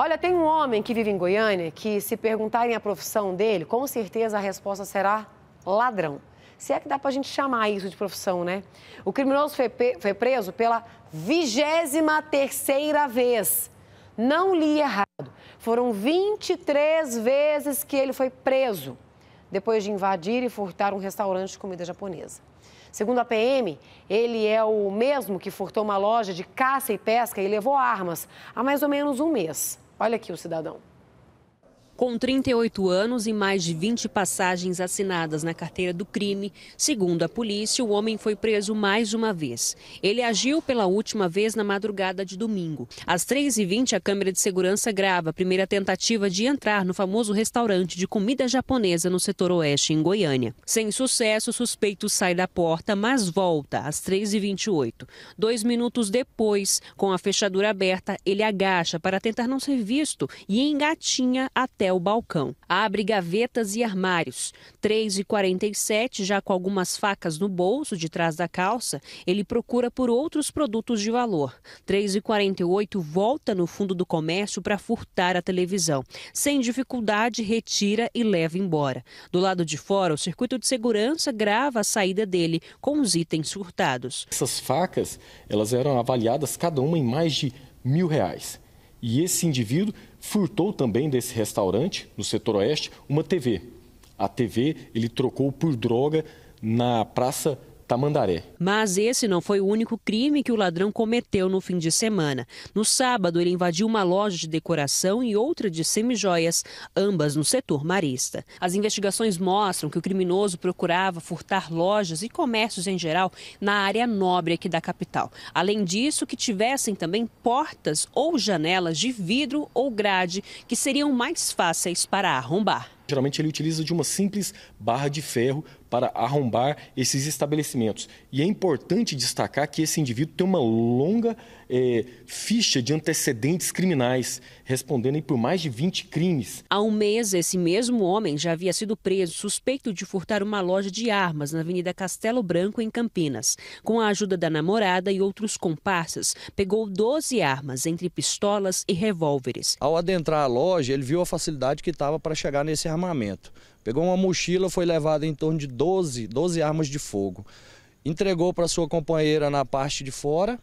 Olha, tem um homem que vive em Goiânia que, se perguntarem a profissão dele, com certeza a resposta será ladrão. Se é que dá pra gente chamar isso de profissão, né? O criminoso foi, foi preso pela 23 terceira vez. Não li errado. Foram 23 vezes que ele foi preso depois de invadir e furtar um restaurante de comida japonesa. Segundo a PM, ele é o mesmo que furtou uma loja de caça e pesca e levou armas há mais ou menos um mês. Olha aqui o cidadão com 38 anos e mais de 20 passagens assinadas na carteira do crime. Segundo a polícia, o homem foi preso mais uma vez. Ele agiu pela última vez na madrugada de domingo. Às 3h20, a câmera de segurança grava a primeira tentativa de entrar no famoso restaurante de comida japonesa no setor oeste, em Goiânia. Sem sucesso, o suspeito sai da porta, mas volta às 3h28. Dois minutos depois, com a fechadura aberta, ele agacha para tentar não ser visto e engatinha até até o balcão. Abre gavetas e armários. 3h47, já com algumas facas no bolso de trás da calça, ele procura por outros produtos de valor. 3h48, volta no fundo do comércio para furtar a televisão. Sem dificuldade, retira e leva embora. Do lado de fora, o circuito de segurança grava a saída dele com os itens furtados. Essas facas, elas eram avaliadas cada uma em mais de mil reais. E esse indivíduo furtou também desse restaurante, no setor oeste, uma TV. A TV ele trocou por droga na Praça Tamandaré. Mas esse não foi o único crime que o ladrão cometeu no fim de semana. No sábado, ele invadiu uma loja de decoração e outra de semijoias, ambas no setor marista. As investigações mostram que o criminoso procurava furtar lojas e comércios em geral na área nobre aqui da capital. Além disso, que tivessem também portas ou janelas de vidro ou grade que seriam mais fáceis para arrombar. Geralmente ele utiliza de uma simples barra de ferro para arrombar esses estabelecimentos. E é importante destacar que esse indivíduo tem uma longa é, ficha de antecedentes criminais, respondendo por mais de 20 crimes. Há um mês, esse mesmo homem já havia sido preso suspeito de furtar uma loja de armas na Avenida Castelo Branco, em Campinas. Com a ajuda da namorada e outros comparsas, pegou 12 armas, entre pistolas e revólveres. Ao adentrar a loja, ele viu a facilidade que estava para chegar nesse armamento. Pegou uma mochila, foi levado em torno de 12, 12 armas de fogo. Entregou para sua companheira na parte de fora.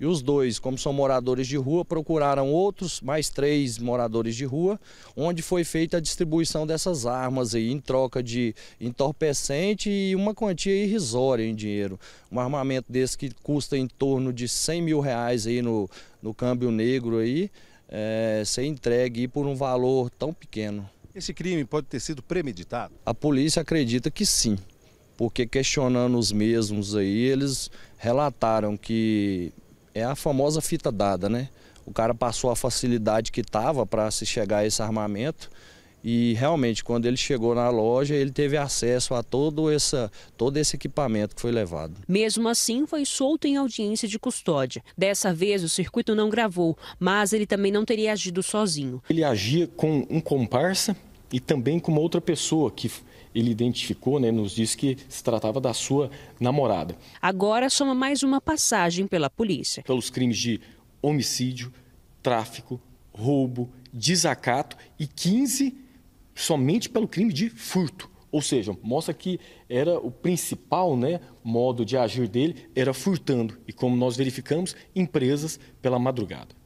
E os dois, como são moradores de rua, procuraram outros, mais três moradores de rua, onde foi feita a distribuição dessas armas aí, em troca de entorpecente e uma quantia irrisória em dinheiro. Um armamento desse que custa em torno de 100 mil reais aí no, no câmbio negro aí, é, ser entregue por um valor tão pequeno. Esse crime pode ter sido premeditado? A polícia acredita que sim, porque questionando os mesmos aí, eles relataram que é a famosa fita dada, né? O cara passou a facilidade que estava para se chegar a esse armamento e realmente, quando ele chegou na loja, ele teve acesso a todo, essa, todo esse equipamento que foi levado. Mesmo assim, foi solto em audiência de custódia. Dessa vez, o circuito não gravou, mas ele também não teria agido sozinho. Ele agia com um comparsa e também com uma outra pessoa que ele identificou, né, nos disse que se tratava da sua namorada. Agora soma mais uma passagem pela polícia. Pelos crimes de homicídio, tráfico, roubo, desacato e 15 somente pelo crime de furto. Ou seja, mostra que era o principal né, modo de agir dele era furtando. E como nós verificamos, empresas pela madrugada.